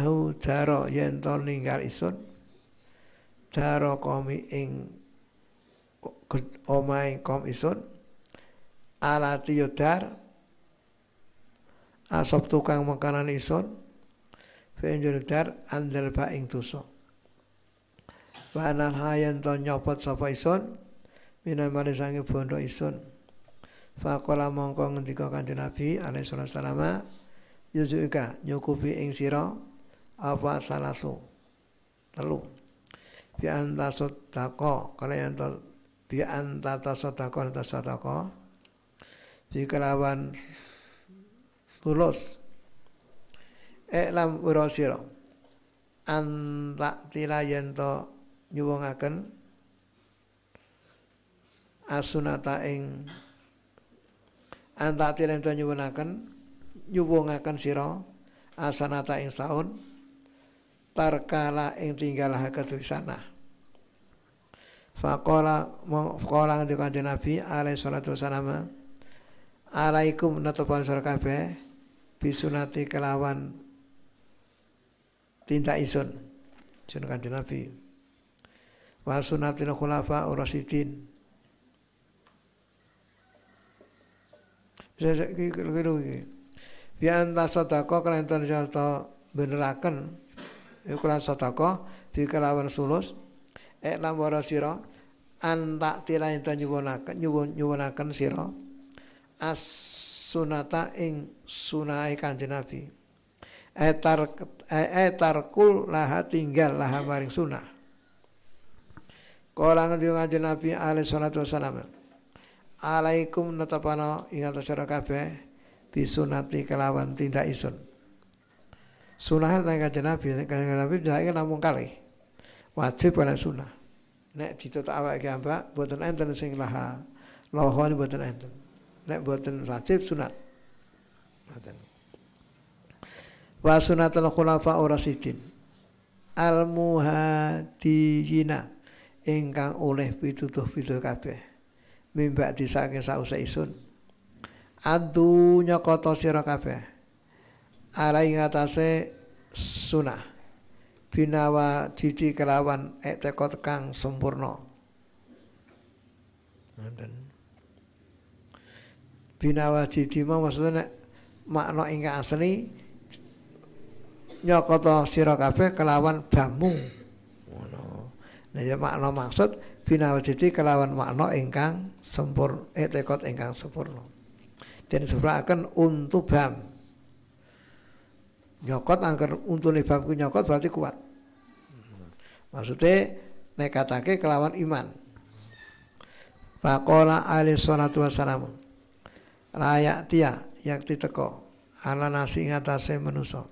lahu daro yen to ninggal isun daro komi ing omai kom isun alati yudar asop tukang makanan isun fenjur dar andel ba ing tuso wanal hayan to nyopot sapa isun minan mari bondo isun faqala mongko ngendika kanjeng nabi alaihi salam yuzuka nyukupi ing sira apa salah telu bi anta sodako karena yang tol bi anta ta sodako anta sodako bi tulus elam urosiro anta tila yang nyuwungaken asunata ing anta tila yang tol nyuwungaken nyuwungaken siro asanata ing saun tarkala ing tinggalahaken tulisanah Fakola faqala ngendika kanjeng Nabi Alaih salatu ma. Alaikum natupun sira kafe. bisunati kelawan tinta isun Sun kanjeng Nabi wa sunatil khulafa urasidin Saya kira-kira Biar entah kalian tuan benerakan ukuran lan fi dikelawan sulus ek lambara siro antak tira ento nyubun nyuwunaken siro as sunata ing sunahe kanjeng Nabi etar eh eh kul laha tinggal laha maring sunah kala ngendi kanjeng Nabi alaihi salatu wasalam alaikum natapana ing atas sira kabeh bisunati kelawan tindak isun Sunah nang kanjeng Nabi, kanjeng Nabi jake namung kalih. Wajib kena sunah. Nek ditutuk awake ambak boten enten sing laha. Lawan boten enten. Nek boten wajib sunat. Boten. Wa sunatul khulafa urasidin. Al muhadiyina ingkang oleh pitutuh pitutuh kabeh. Mimba disake sause isun. Adu nyakoto sira kabeh ala ing atase sunah binawa didi kelawan etekot kang sempurna ngoten binawa didi mau maksudnya makna ingkang asli nyokoto sira kabeh kelawan bamu ngono nah ya makna maksud binawa didi kelawan makna ingkang sempur ektekot ingkang sempurna sebelah akan untuk bam nyokot angker untuk nih babku nyokot berarti kuat maksudnya nekatake kelawan iman Pakola alaihi salatu wassalamu Layak tia yang teko Ala nasi ngatasi menuso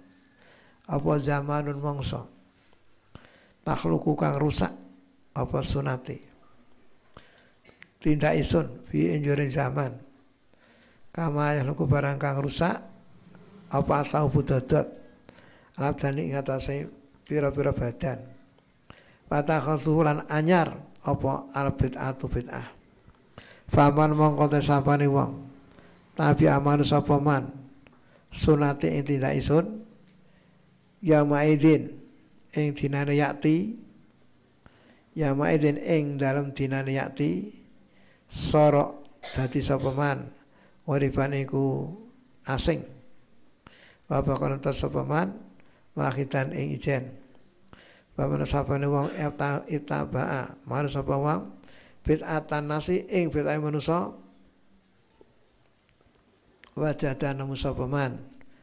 Apa zamanun mongso Takhluku kang rusak Apa sunati Tindak isun Fi injurin zaman Kama luku barang kang rusak apa tahu budodot Arab dani ngatasi pira-pira badan patah kesulan anyar apa al bid'atu bid'ah faman mongkote tesapani wong tapi aman sapa man sunati yang tidak isun ya idin ing dinane yakti yama idin dalam dinani yakti sorok Dati sapa man warifan asing Bapak kono tesepeman kita ing ijen. Bapak sapane wong itabaa, mari sapa wong bid'atan nasi ing bid'ah manusa wajadan nemu sapa man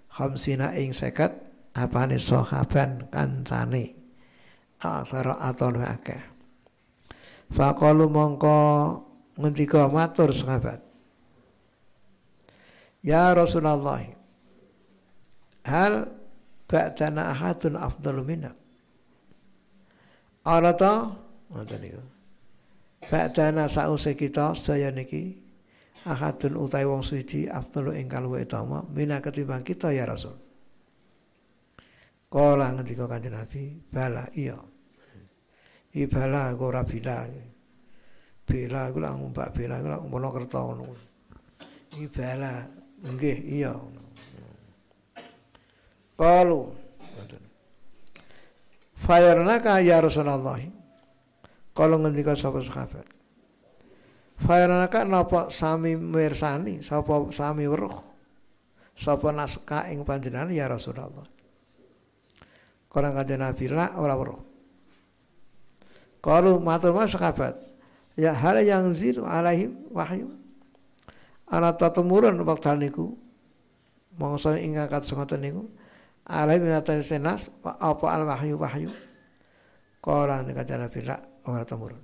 khamsina ing 50 apane sahaban kancane. Akhara atau akeh. Fakalu mongko ngendika matur sahabat. Ya Rasulullah hal ba'dana ahadun afdalu minna arata ngoten niku ba'dana sause kita sedaya niki ahadun utai wong suci afdalu ing kaluwe utama mina ketimbang kita ya rasul kala ngendika kanjeng nabi bala iya ibala aku ora bila bela aku lak mbak bela aku lak mono kerta ngono ibala nggih iya Qalu Fayarnaka ya Rasulullah Kalau ngendika sapa sahabat Fayarnaka napa sami mirsani Sapa sami weruh Sapa naska ing panjenengan ya Rasulullah Kalau kanjeng Nabi la ora weruh Kalau matur mas sahabat Ya hal yang ziru alaihim wahyu anak tatemurun waktu niku mongso ing angkat sengatan niku alaih mengatai senas apa al wahyu wahyu qala nika jala bila orang tamurun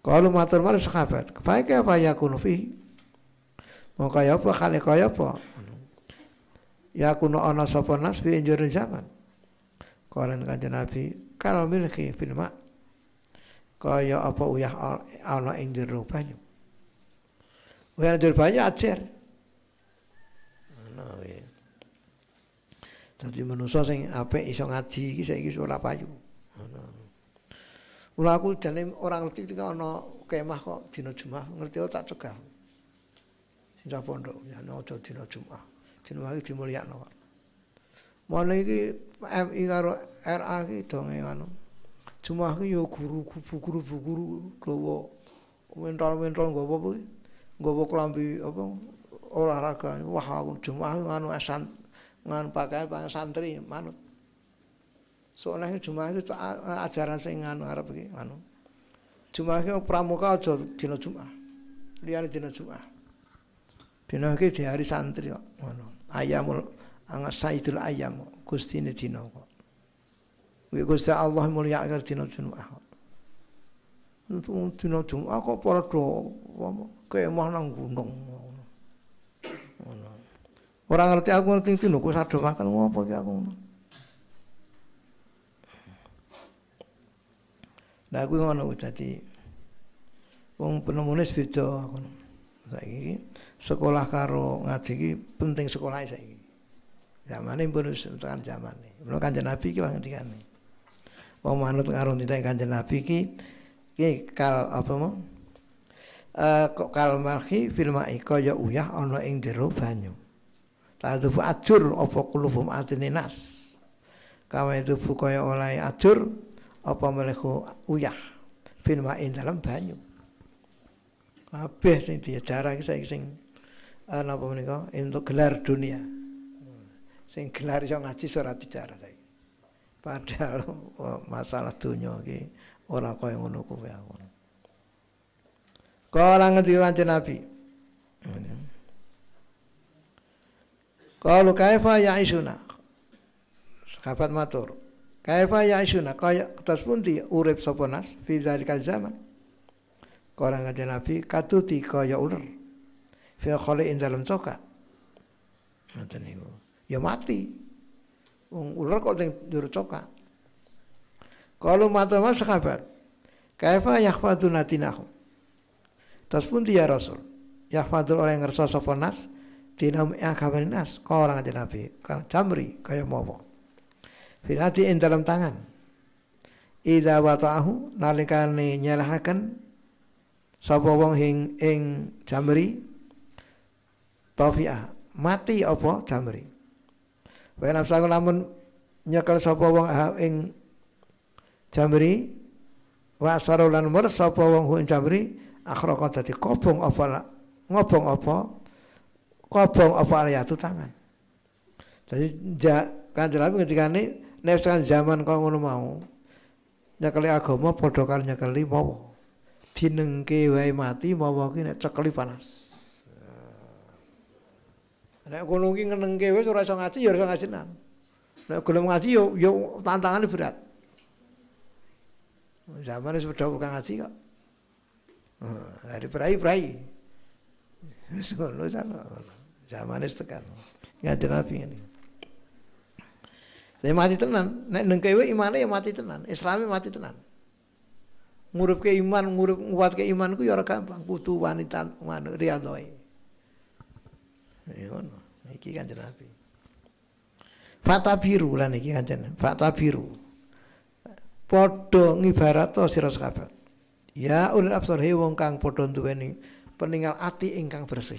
kalau matur mar sahabat kepake apa yakun fi mau kaya apa kali kaya apa anu. kuno ana sapa nas fi injurin zaman qala nika nabi kal milki filma kaya apa uyah ana injur rupanya uyah injur acer Nah, Dadi manusia sing apik iso ngaji iki saiki ora payu. Ngono. Mula aku jane ora ngerti iki ana kemah kok dina Jumat ngerti tak cegah. Sinca pondok ya aja dina Jumat. Dina iki dimulyakno. Mane iki MI karo RA iki donge anu. Jumat iki ya guru guru guru gawa mental-mental nggawa apa kuwi? Nggawa klambi apa olahraga. Wah aku Jumat anu esan ngan pakaian pakaian santri manut. Soalnya cuma itu ajaran saya anu harap iki anu. cuma itu pramuka aja dina Jumat. Liyane dina cuma Dina iki di hari santri kok ngono. Ayamul angas saidul ayam gustine dina kok. Wi Gusti Allah mulyakaken dina Jumat. Dina cuma kok padha kemah nang gunung. Orang ngerti aku ngerti itu lho kok sado makan ngopo ki aku. Nah aku ngono dadi wong penemune beda aku. Saiki sekolah karo ngaji ki penting sekolah saiki. Zamane pun tekan zamane. Menawa Kanjeng Nabi ki wong ngendikane. Wong manut karo tindak Kanjeng Nabi ki ki kal apa mau? Eh kok kal marhi filma ma'i kaya uyah ana ing jero banyu. Tadhufu ajur apa qulubum atini nas. Kama itu kaya oleh ajur apa meleku uyah fil ma'in dalam banyu. Kabeh sing cara saiki sing apa menika entuk gelar dunia. Sing gelar iso ngaji surat bicara saiki. Padahal oh, masalah dunia iki ora kaya ngono kuwi aku. Kala ngerti kanjeng Nabi. Hmm. Kalau kaifa isuna, Sahabat matur. Kaifa isuna, Kaya atas pun di urip soponas. nas fi zaman. Kala kanjeng Nabi katuti kaya ular. Fi khaliin dalam coka. Nanti nih, Ya mati. Ung ular kok ning jero coka. Kalau mata mas sahabat, kaifa yahfaduna tinahum. Terus pun dia Rasul. Yahfadul oleh ngerasa soponas, Tinam akaban nas Kala aja Nabi Kala jamri Kaya mopo Filati in dalam tangan Ida wata'ahu Nalikani nyalahakan Sapa wong hing ing jamri tofia Mati apa jamri Wa nafsa lamun nyekel sapa wong ing jamri wa sarulan mur sapa wong ing jamri akhraqa dadi kobong apa ngobong apa kobong apa aliyatu tangan. Jadi ja, kanjeng Nabi ketika ini nek zaman kau ngono mau nyekeli agama padha karo mau mawa. Dinengke wae mati mau ki nek cekeli panas. Eh, nek kono ki ngenengke wis ora iso ngaji ya ora iso ngajinan. Nek gelem ngaji yo ya, yo ya tantangane berat. Zaman wis padha bukan ngaji kok. Heeh, hari perai-perai. Wis ngono Zamane tekan. Ngajar Nabi ini. Saya mati tenan, nek neng kewe imane ya mati tenan, Islami mati tenan. Ngurup ke iman, ngurup nguat ke imanku ya ora gampang, kutu wanita manuk riadoi Ya ngono. Iki Kanjeng Nabi. Fata biru lan iki Kanjeng. Fata biru. Padha ngibarato sira kabeh. Ya ulil absar he wong kang padha duweni peninggal ati ingkang bersih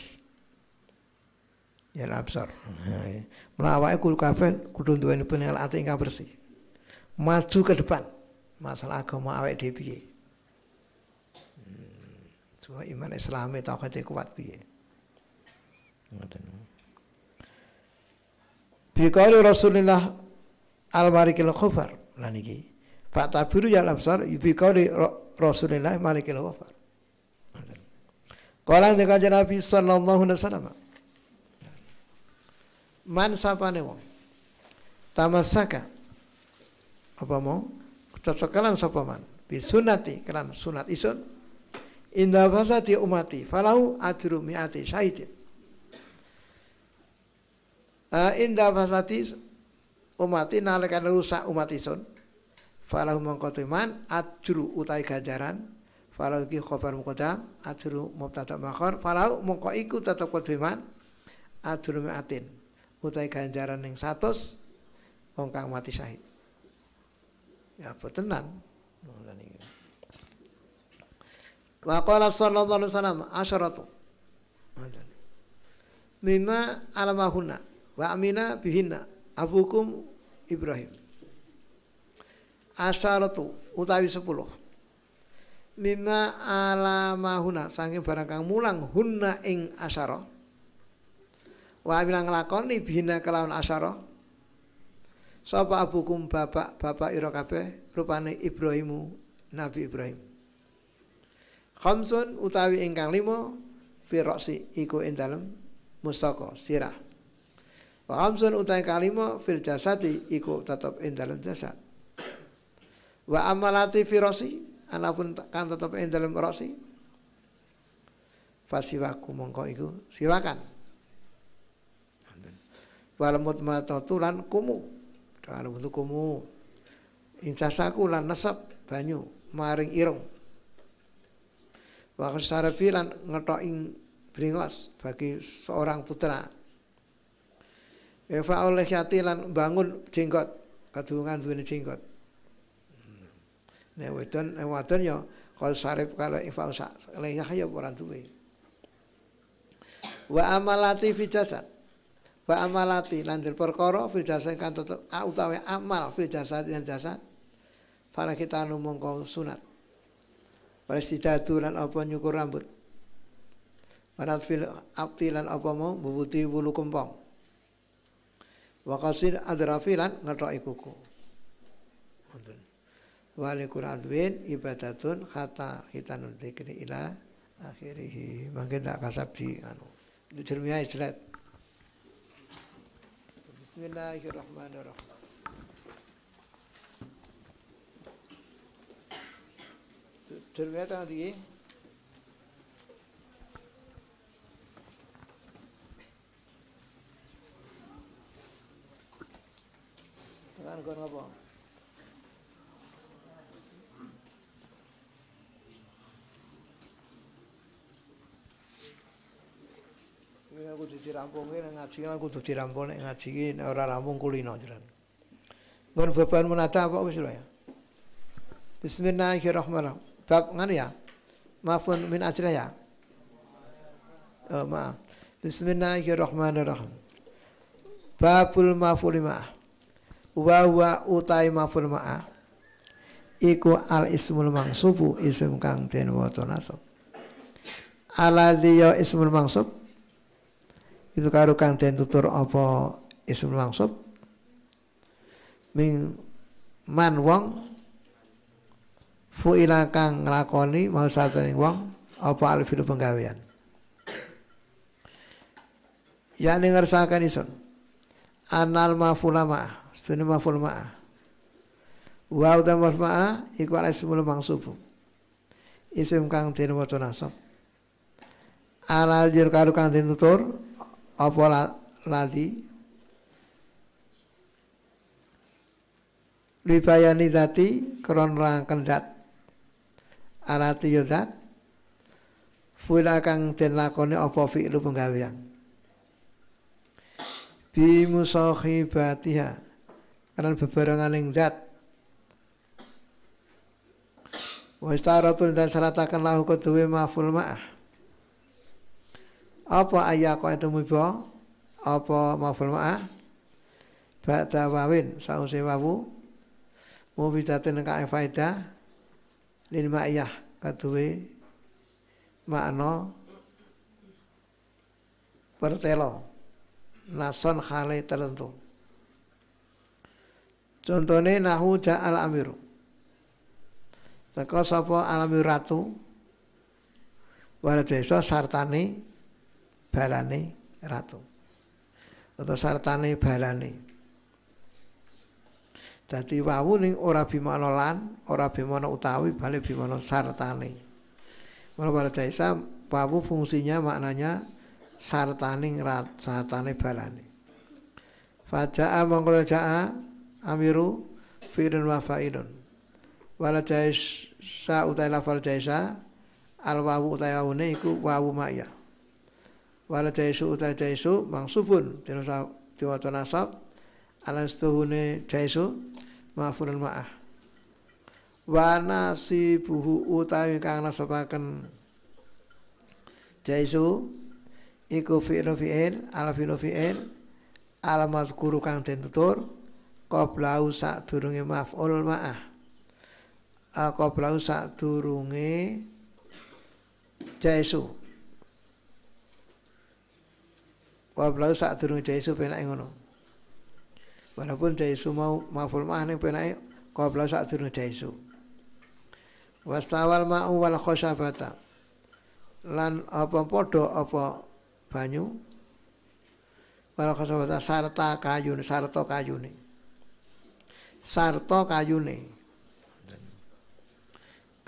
ya absar. Nah, melawai iya. kudu kabeh kudu punya penel ati ingkang bersih. Maju ke depan. Masalah agama awet di piye? Soal hmm, iman Islam itu tauhid kuat piye? Ngoten. Rasulullah al-marikil khufar. Lah niki. Pak tabiru ya labsar bikari Rasulullah marikil khufar. Kala dengan Nabi sallallahu alaihi wasallam. Man ne wong. Tamasaka. Apa mau? Cocokalan sapa man? Bisunati kelan sunat isun. Indah fasati umati falau ajru mi'ati syahidin. Uh, indah fasati umati nalekan rusak umat isun. falau Falahu mengkotiman ajru utai ganjaran falau ki khobar muqaddam ajru mubtada makhor falau mongko iku tetep kodhiman ajru mi'atin utai ganjaran yang satu wong kang mati syahid ya petenan, Wakola iki sallallahu alaihi wasallam asharatu. mimma alamahunna wa amina bihinna abukum Ibrahim asharatu utawi sepuluh, mimma alamahuna sangi barang kang mulang huna ing asyarah Wa ngelakoni nglakoni bina kelawan asyara. Sapa abukum bapak bapak ira kabeh rupane Ibrahimu Nabi Ibrahim. Khamsun utawi ingkang limo firoksi iku ing dalem mustaka sirah. Wa khamsun utawi kalima fil jasadi iku tetep ing dalem jasad. Wa amalati firoksi anapun kan tetep ing dalem roksi. Fasiwaku mongko iku siwakan walamut mutmatatu lan kumu dengan butuh kumu incasaku lan nasab banyu maring irung wa sarabi lan ing beringos bagi seorang putra Eva oleh syati lan bangun jenggot kedungan duwene jenggot Nah, wedon nah, wadon ya kalau sarif kalau Eva usah lengah ya orang tuwe, wa amalati fi jasad wa amalati lan dil perkara fil jasad kan tetep utawa amal fil jasad yang jasad para kita anu mongko sunat Palestidatu lan apa nyukur rambut Para fil abti lan apa mau bubuti bulu kempong Wakasin adrafi lan ngetok ikuku Walikul adwin ibadatun khata kita dikri ila akhirihi Mungkin tak kasabdi anu Di jermiah islet بسم الله الرحمن الرحيم تربيتها دي Ben إيه؟ konuşamam. rampung ngaji lan kudu dirampung nek ngaji ini orang rampung kulino jalan. Nggon beban menata apa wis ya? Bismillahirrahmanirrahim. Bab ngan ya. Maafun min ajra ya. Oh, maaf. Bismillahirrahmanirrahim. Babul maful ma'ah. Wa wa utai maful ma'ah. Iku al ismul mangsubu ism kang den waca nasab. Aladhi ya ismul mangsub itu karo kang den tutur apa isim mansub Ming man wong fuila kang nglakoni mau satene wong apa alfilu penggawean ya dengar ngersakan isun anal mafulama sunu mafulama wa uta mafulama iku ismul mansub isim kang den waca nasab Alal jir karu kantin tutur apa lali libayani dati kron rang kendat, arati yudat, fuila kang den lakone apa fi'lu penggawian, bi musakhibatiha karena bebarengan ing dat wa tu dan seratakan lahu kedue maful ma'ah apa kau itu mubah apa maaful ma'ah ba'da wawin sause wawu mubidatin kae faedah lima ma'iyah kaduwe makna pertelo nason khale tertentu contohnya nahu ja'al amiru teko sopo alamiratu, ratu wala desa sartani balane ratu atau sartane balane jadi wawu ini ora bimana lan ora bimana utawi balik bimana sartane mula pada desa wawu fungsinya maknanya sartane rat sartane balane faja'a mongkola ja'a amiru firun wa faidun, wala jaisa utai lafal jaisa al wawu utai ini iku wawu ma'ya wala daisu utai daisu mangsubun dinasa diwaca nasab alastuhune daisu maafunul ma'ah wana si buhu utawi kang nasabaken daisu iku fi'lu fi'il ala fi'lu fi'il alamat guru kang den tutur qoblau sadurunge maf'ul ma'ah qoblau sadurunge jaisu Kau qablahu sadurunge jaisu penak ngono walaupun jaisu mau maful ma'ane penake qablahu sadurunge jaisu wastawal ma'u wal khosyafata lan apa podo apa banyu wal khosyafata sarta kayune sarta kayune sarta kayune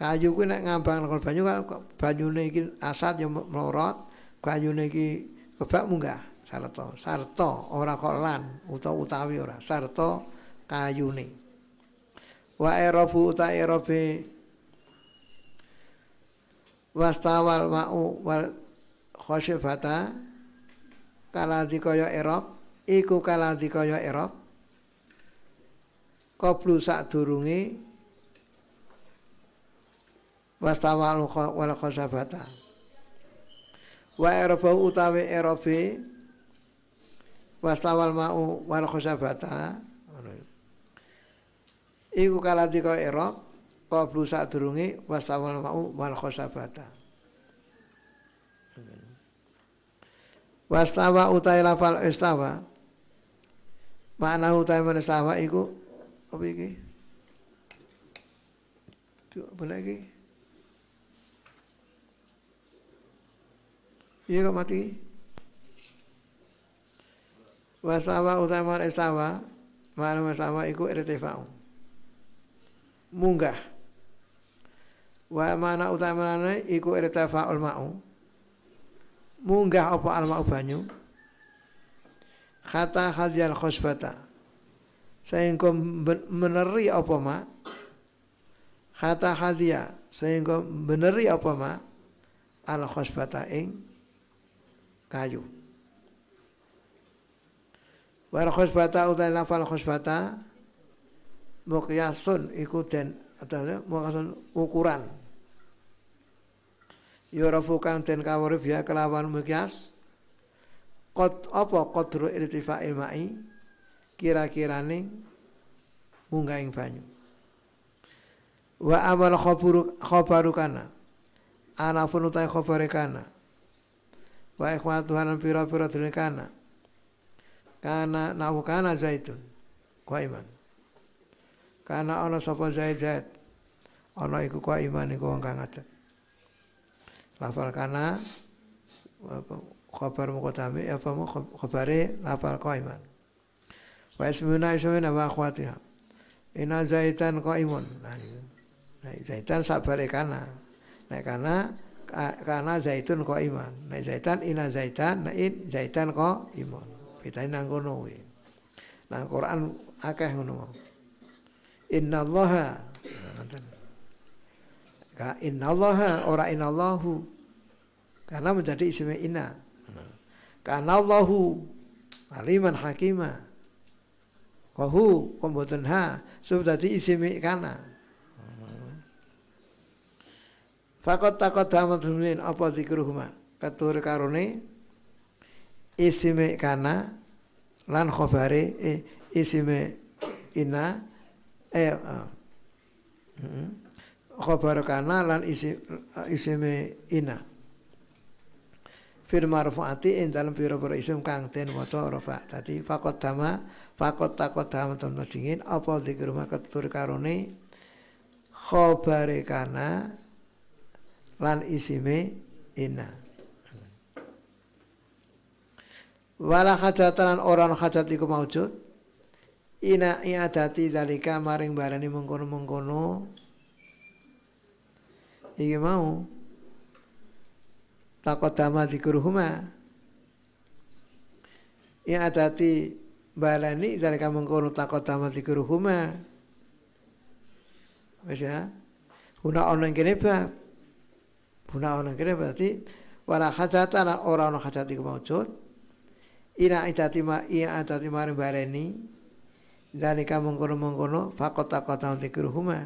kayu kuwi nak ngambang lekol banyu kan banyune iki asat ya melorot kayune iki kebak munggah Sarto, Sarto ora kok lan utawa utawi ora Sarto kayune wa erabu uta erabe wastawal wa'u wal khosyifata kaladi kaya erab iku kaladi kaya koplu qablu sadurunge wastawal wal khosyifata wa Erobu utawi erabe wastawal ma'u wal khusabata iku kalati kaya i'rab qablu sadurunge wastawal ma'u wal khusabata wastawa utai lafal istawa makna utai man istawa iku apa iki Tuh, apa lagi? Iya kok mati? Wasawa utama istawa Ma'ana wasawa iku irtifa'u Munggah Wa mana utama iku irtifa'ul ma'u Munggah apa al ma'u banyu Kata khadiyal khusbata Sehingga meneri apa ma Kata khadiyah Sehingga meneri apa ma Al khusbata ing kayu Wal khusbata utai lafal khusbata mukyasun iku den atane mukyasun ukuran. Yurafu kang den kawurif ya kelawan mukyas. Qad apa qadru irtifa'il ma'i kira-kirane munggahing banyu. Wa amal khaburu khabaru kana. Anafun utai khabare kana. Wa ikhwatuhanan pira-pira kana. Karena nahu kana zaitun. iman Karena ono sopo zait zait ono iku iman iku wong kang Lafal kana khabar mukotami apa mu khabari lafal iman Wa ismuna ismuna wa akhwatiha. Ina zaitan qaimun. Nah, nah zaitan sabar ikana. nah karena karena zaitun iman nah zaitan ina zaitan, nah in zaitan iman Beda nang kono kuwi. Nang Quran akeh ngono mau. Innallaha nah, ngoten. Ka innallaha ora inallahu. Karena menjadi isim inna. Karena Allahu aliman hakima. kahu kombotan ha sub tadi isim kana. Fakot takot damat apa dikruhma Ketur karone isime kana lan khobare eh, isime ina eh uh, eh, mm-hmm. khobar kana lan isi, uh, isime ina fir marfuati ing dalam pira-pira isim kang ten waca rafa dadi faqat dama faqat takot dama temen dingin apa zikir maka tur karone khobare kana lan isime ina wala hajatan orang hajat iku maujud ina iadati dalika maring barani mengkono-mengkono iki mau takodama dikuruhuma iadati balani dalika mengkono takodama dikuruhuma wis ya Huna yang kini bab. Huna yang kini berarti wala hajatan ora orang hajat iku maujud. Ina idati ma iya adati maring bareni kamu kono mengkono fakota kota kruhuma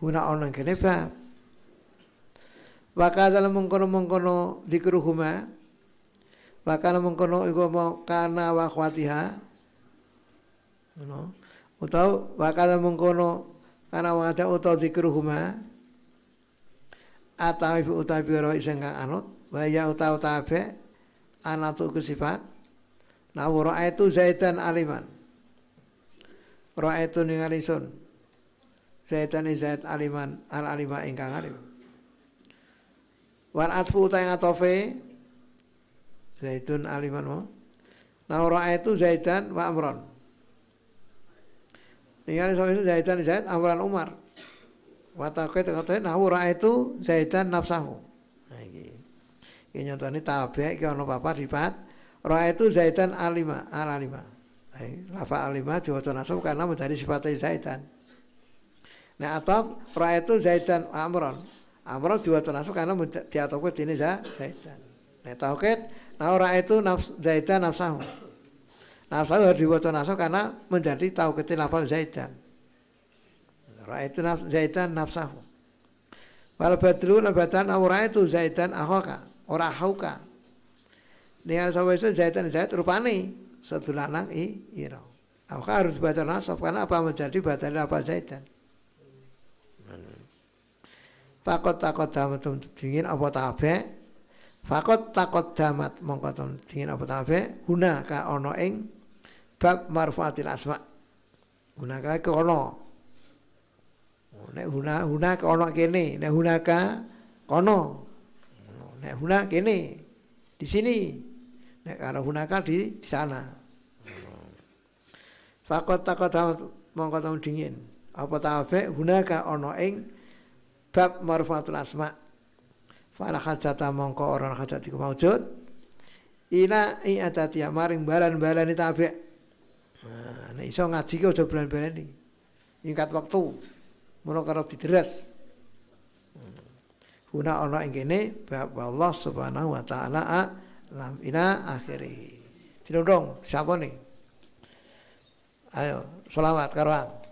huna onang kene bab dalam mengkono-mengkono dikruhuma dalam mengkono iku mau kana wa khwatiha ngono utawa wakadal mengkono kana atau di dikruhuma atau ibu utawa biro iseng kang anut waya utau tabe anatu ku sifat nah, wuroa itu zaitan aliman ra'aitu ningali sun zaitan zait aliman al alima ingkang alim wal atfu ta atofe zaitun aliman nah, wa wuroa itu zaitan wa amron ningali itu zaitan zait amran umar wa taqait nah wuroa itu zaitan nafsahu ki nyontone tabek ki ono papat sifat itu zaitan alima al alima eh, lafa alima diwaca nasab karena menjadi sifat zaitan nah atau itu zaitan amron amron diwaca nasab karena diatopkan ini zaitan nah tauhid nah itu nafs zaitan nafsahu nafsahu harus diwaca nasab karena menjadi tauketin lafal zaitan itu naf zaitan nafsahu wal badru labatan aw nah itu zaitan ahokah ora hauka. Dengan sawise zaitan zait rupane sedulanang i iro Auka harus batal nasab karena apa menjadi batal apa zaitan. Fakot takot damat dingin apa tabe Fakot takot damat mongko dingin apa tabe Guna ka ono ing Bab marfatil asma Guna ka ke ono Nek huna huna ka ono kene Nek huna ka kono Nek huna kene di sini. Nek kalau hunaka di, di sana. Fakot takot mongko taun dingin. Apa tafe hunaka ono ing bab marfatul asma. Fala hajata mongko orang hajat iku maujud. Ina i atatia maring balan-balani tabe. Nah, nek iso ngaji kau jauh balan-balani. Nyingkat waktu. Mula karo dideres. Guna allah ing kene bahwa Allah Subhanahu wa taala lam ila akhirih. siapa nih Ayo selawat karo